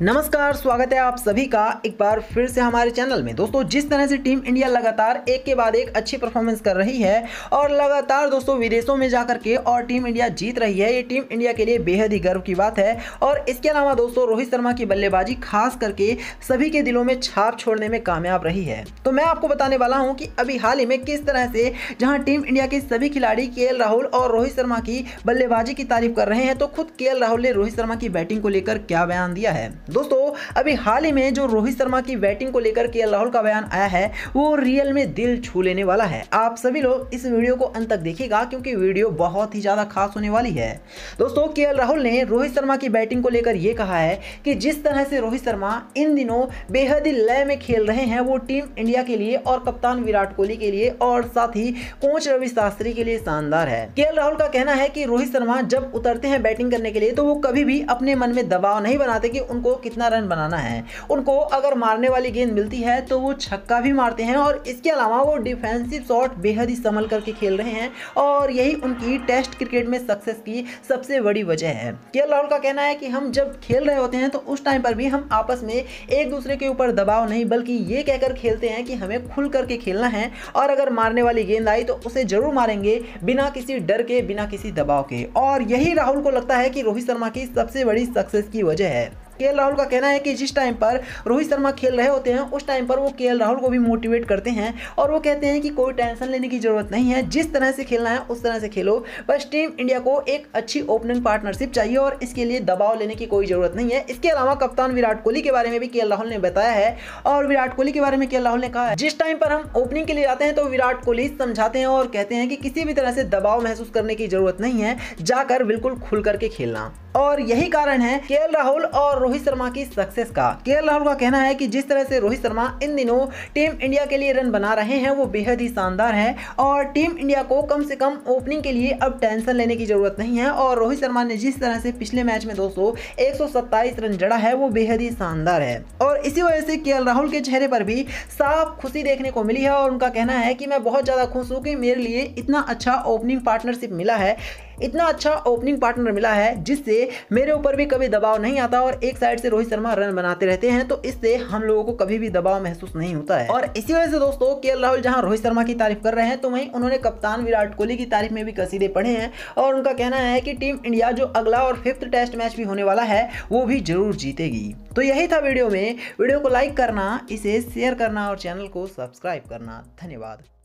नमस्कार स्वागत है आप सभी का एक बार फिर से हमारे चैनल में दोस्तों जिस तरह से टीम इंडिया लगातार एक के बाद एक अच्छी परफॉर्मेंस कर रही है और लगातार दोस्तों विदेशों में जाकर के और टीम इंडिया जीत रही है ये टीम इंडिया के लिए बेहद ही गर्व की बात है और इसके अलावा दोस्तों रोहित शर्मा की बल्लेबाजी खास करके सभी के दिलों में छाप छोड़ने में कामयाब रही है तो मैं आपको बताने वाला हूँ कि अभी हाल ही में किस तरह से जहाँ टीम इंडिया के सभी खिलाड़ी के राहुल और रोहित शर्मा की बल्लेबाजी की तारीफ कर रहे हैं तो खुद के राहुल ने रोहित शर्मा की बैटिंग को लेकर क्या बयान दिया है दोस्तों अभी हाल ही में जो रोहित शर्मा की बैटिंग को लेकर के राहुल का बयान आया है वो रियल में दिल छू लेने वाला है आप सभी लोग इस वीडियो को अंत तक देखिएगा क्योंकि वीडियो बहुत ही ज़्यादा खास होने वाली है दोस्तों के राहुल ने रोहित शर्मा की बैटिंग को लेकर यह कहा है कि जिस तरह से रोहित शर्मा इन दिनों बेहद ही लय में खेल रहे हैं वो टीम इंडिया के लिए और कप्तान विराट कोहली के लिए और साथ ही कोच रवि शास्त्री के लिए शानदार है के राहुल का कहना है कि रोहित शर्मा जब उतरते हैं बैटिंग करने के लिए तो वो कभी भी अपने मन में दबाव नहीं बनाते कि उनको कितना रन बनाना है उनको अगर मारने वाली गेंद मिलती है तो वो छक्का भी मारते हैं और इसके अलावा वो डिफेंसिव शॉट बेहद ही संभल करके खेल रहे हैं और यही उनकी टेस्ट क्रिकेट में सक्सेस की सबसे बड़ी वजह है के राहुल का कहना है कि हम जब खेल रहे होते हैं तो उस टाइम पर भी हम आपस में एक दूसरे के ऊपर दबाव नहीं बल्कि ये कहकर खेलते हैं कि हमें खुल करके खेलना है और अगर मारने वाली गेंद आई तो उसे जरूर मारेंगे बिना किसी डर के बिना किसी दबाव के और यही राहुल को लगता है कि रोहित शर्मा की सबसे बड़ी सक्सेस की वजह है के राहुल का कहना है कि जिस टाइम पर रोहित शर्मा खेल रहे होते हैं उस टाइम पर वो के राहुल को भी मोटिवेट करते हैं और वो कहते हैं कि कोई टेंशन लेने की ज़रूरत नहीं है जिस तरह से खेलना है उस तरह से खेलो बस टीम इंडिया को एक अच्छी ओपनिंग पार्टनरशिप चाहिए और इसके लिए दबाव लेने की कोई ज़रूरत नहीं है इसके अलावा कप्तान विराट कोहली के बारे में भी के राहुल ने बताया है और विराट कोहली के बारे में के राहुल ने कहा जिस टाइम पर हम ओपनिंग के लिए जाते हैं तो विराट कोहली समझाते हैं और कहते हैं कि किसी भी तरह से दबाव महसूस करने की ज़रूरत नहीं है जाकर बिल्कुल खुल करके खेलना और यही कारण है के राहुल और रोहित शर्मा की सक्सेस का के राहुल का कहना है कि जिस तरह से रोहित शर्मा इन दिनों टीम इंडिया के लिए रन बना रहे हैं वो बेहद ही शानदार है और टीम इंडिया को कम से कम ओपनिंग के लिए अब टेंशन लेने की जरूरत नहीं है और रोहित शर्मा ने जिस तरह से पिछले मैच में दोस्तों एक रन जड़ा है वो बेहद ही शानदार है और इसी वजह से के राहुल के चेहरे पर भी साफ खुशी देखने को मिली है और उनका कहना है कि मैं बहुत ज़्यादा खुश हूँ कि मेरे लिए इतना अच्छा ओपनिंग पार्टनरशिप मिला है इतना अच्छा ओपनिंग पार्टनर मिला है जिससे मेरे ऊपर भी कभी दबाव नहीं आता और एक साइड से रोहित शर्मा रन बनाते रहते हैं तो इससे हम लोगों को कभी भी दबाव महसूस नहीं होता है और इसी वजह से दोस्तों के राहुल जहां रोहित शर्मा की तारीफ कर रहे हैं तो वहीं उन्होंने कप्तान विराट कोहली की तारीफ में भी कसीदे पढ़े हैं और उनका कहना है कि टीम इंडिया जो अगला और फिफ्थ टेस्ट मैच भी होने वाला है वो भी जरूर जीतेगी तो यही था वीडियो में वीडियो को लाइक करना इसे शेयर करना और चैनल को सब्सक्राइब करना धन्यवाद